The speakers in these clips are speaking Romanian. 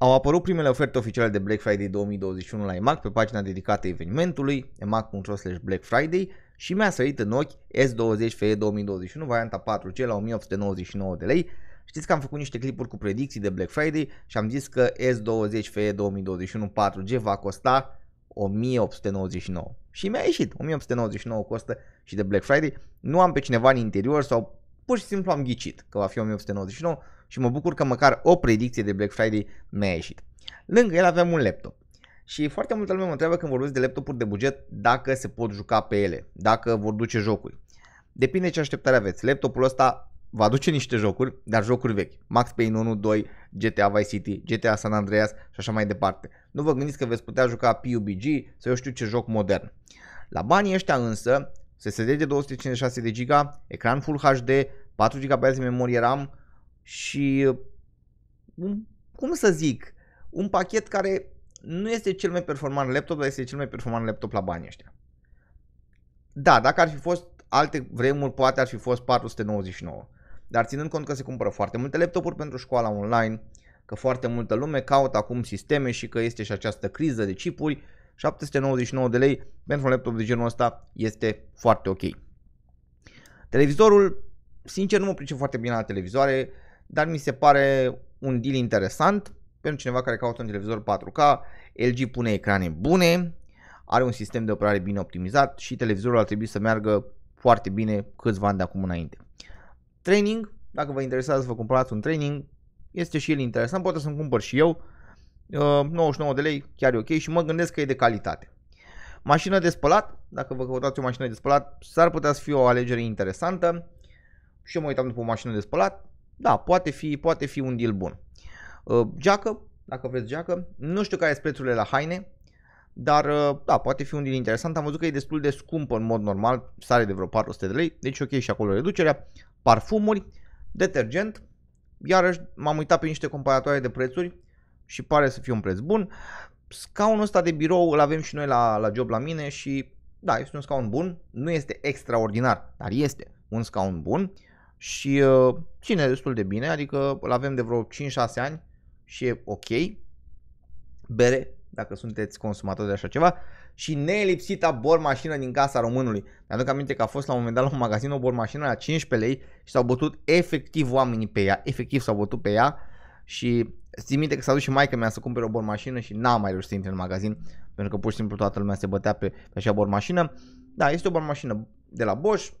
Au apărut primele oferte oficiale de Black Friday 2021 la EMAC pe pagina dedicată evenimentului slash Black Friday și mi-a sărit în ochi S20 FE 2021 varianta 4G la 1899 de lei. Știți că am făcut niște clipuri cu predicții de Black Friday și am zis că S20 FE 2021 4G va costa 1899 și mi-a ieșit. 1899 costă și de Black Friday. Nu am pe cineva în interior sau pur și simplu am ghicit că va fi 1899 și mă bucur că măcar o predicție de Black Friday mi-a ieșit. Lângă el aveam un laptop. Și foarte multă lume mă întreabă când vorbesc de laptopuri de buget dacă se pot juca pe ele, dacă vor duce jocuri. Depinde ce așteptare aveți. Laptopul ăsta va duce niște jocuri, dar jocuri vechi. Max Payne 1, 2, GTA Vice City, GTA San Andreas și așa mai departe. Nu vă gândiți că veți putea juca PUBG sau eu știu ce joc modern. La banii ăștia însă, SSD de 256 de giga, ecran Full HD, 4 GB de memorie RAM, și, uh, cum să zic, un pachet care nu este cel mai performant laptop, dar este cel mai performant laptop la banii ăștia. Da, dacă ar fi fost alte vremuri, poate ar fi fost 499. Dar ținând cont că se cumpără foarte multe laptopuri pentru școala online, că foarte multă lume caută acum sisteme și că este și această criză de chipuri, 799 de lei pentru un laptop de genul ăsta este foarte ok. Televizorul, sincer, nu mă pricep foarte bine la televizoare, dar mi se pare un deal interesant pentru cineva care caută un televizor 4K. LG pune ecrane bune, are un sistem de operare bine optimizat și televizorul ar trebui să meargă foarte bine câțiva ani de acum înainte. Training, dacă vă interesează să vă cumpărați un training, este și el interesant, poate să-mi cumpăr și eu, 99 uh, de lei, chiar e ok și mă gândesc că e de calitate. Mașină de spălat, dacă vă căutați o mașină de spălat, s-ar putea să fie o alegere interesantă. Și eu mă uitam după o mașină de spălat, da, poate fi, poate fi un deal bun. Uh, geacă, dacă vreți geacă, nu știu care sunt prețurile la haine, dar uh, da, poate fi un deal interesant. Am văzut că e destul de scump în mod normal, sare de vreo 400 de lei, deci ok și acolo reducerea. Parfumuri, detergent, iarăși m-am uitat pe niște comparatoare de prețuri și pare să fie un preț bun. Scaunul ăsta de birou îl avem și noi la, la job la mine și da, este un scaun bun, nu este extraordinar, dar este un scaun bun. Uh, și uh, ține destul de bine, adică îl avem de vreo 5-6 ani și e ok. Bere, dacă sunteți consumatori de așa ceva. Și nelipsita bormașină din casa românului. Mi-aduc aminte că a fost la un moment dat la un magazin o bormașină la 15 lei și s-au bătut efectiv oamenii pe ea, efectiv s-au bătut pe ea și țin minte că s-a dus și maica mea să cumpere o bormașină și n-a mai reușit să intre în magazin pentru că pur și simplu toată lumea se bătea pe, pe așa bormașină. Da, este o bormașină de la Bosch,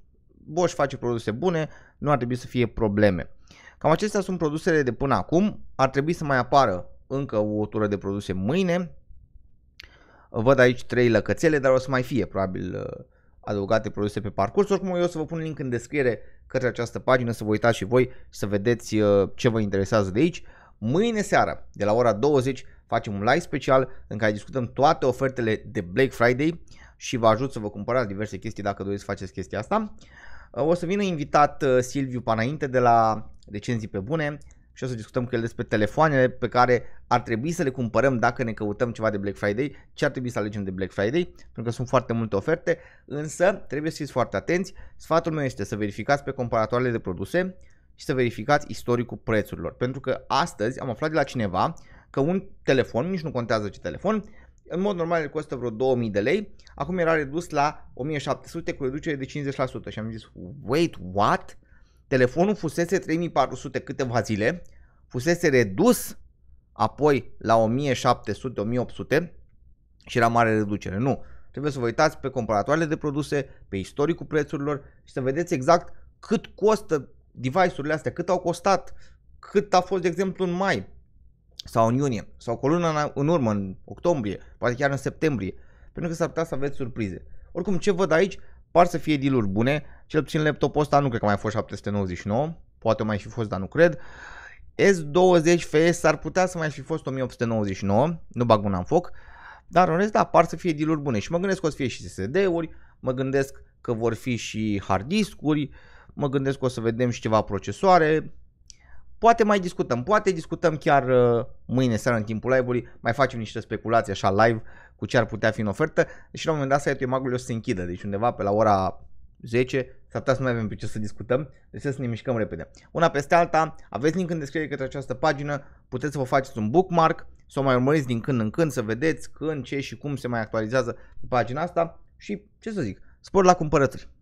Bosch face produse bune, nu ar trebui să fie probleme. Cam acestea sunt produsele de până acum, ar trebui să mai apară încă o tură de produse mâine. Văd aici trei lăcățele, dar o să mai fie probabil uh, adăugate produse pe parcurs. Oricum eu o să vă pun link în descriere către această pagină să vă uitați și voi să vedeți uh, ce vă interesează de aici. Mâine seara, de la ora 20, facem un live special în care discutăm toate ofertele de Black Friday și vă ajut să vă cumpărați diverse chestii dacă doriți să faceți chestia asta. Uh, o să vină invitat uh, Silviu Panainte de la Recenzii pe Bune și o să discutăm cu el despre telefoanele pe care ar trebui să le cumpărăm dacă ne căutăm ceva de Black Friday, ce ar trebui să alegem de Black Friday, pentru că sunt foarte multe oferte, însă trebuie să fiți foarte atenți. Sfatul meu este să verificați pe comparatoarele de produse și să verificați istoricul prețurilor, pentru că astăzi am aflat de la cineva că un telefon, nici nu contează ce telefon, în mod normal el costă vreo 2000 de lei, acum era redus la 1700 cu reducere de 50% și am zis, wait, what? Telefonul fusese 3400 câteva zile, fusese redus apoi la 1700-1800 și era mare reducere. Nu, trebuie să vă uitați pe comparatoarele de produse, pe istoricul prețurilor și să vedeți exact cât costă device-urile astea, cât au costat, cât a fost, de exemplu, în mai, sau în iunie, sau cu o lună în, urmă, în octombrie, poate chiar în septembrie, pentru că s-ar putea să aveți surprize. Oricum, ce văd aici, par să fie deal bune, cel puțin laptopul ăsta nu cred că mai a fost 799, poate mai fi fost, dar nu cred. S20 FS ar putea să mai fi fost 1899, nu bag mâna în foc, dar în rest, da, par să fie deal bune și mă gândesc că o să fie și SSD-uri, mă gândesc că vor fi și hard uri mă gândesc că o să vedem și ceva procesoare, Poate mai discutăm, poate discutăm chiar uh, mâine seara în timpul live-ului, mai facem niște speculații așa live cu ce ar putea fi în ofertă și la un moment dat site-ul magului o să se închidă, deci undeva pe la ora 10 s-ar putea să mai avem pe ce să discutăm, deci să ne mișcăm repede. Una peste alta, aveți link în descriere către această pagină, puteți să vă faceți un bookmark, să o mai urmăriți din când în când, să vedeți când, ce și cum se mai actualizează pe pagina asta și ce să zic, spor la cumpărături.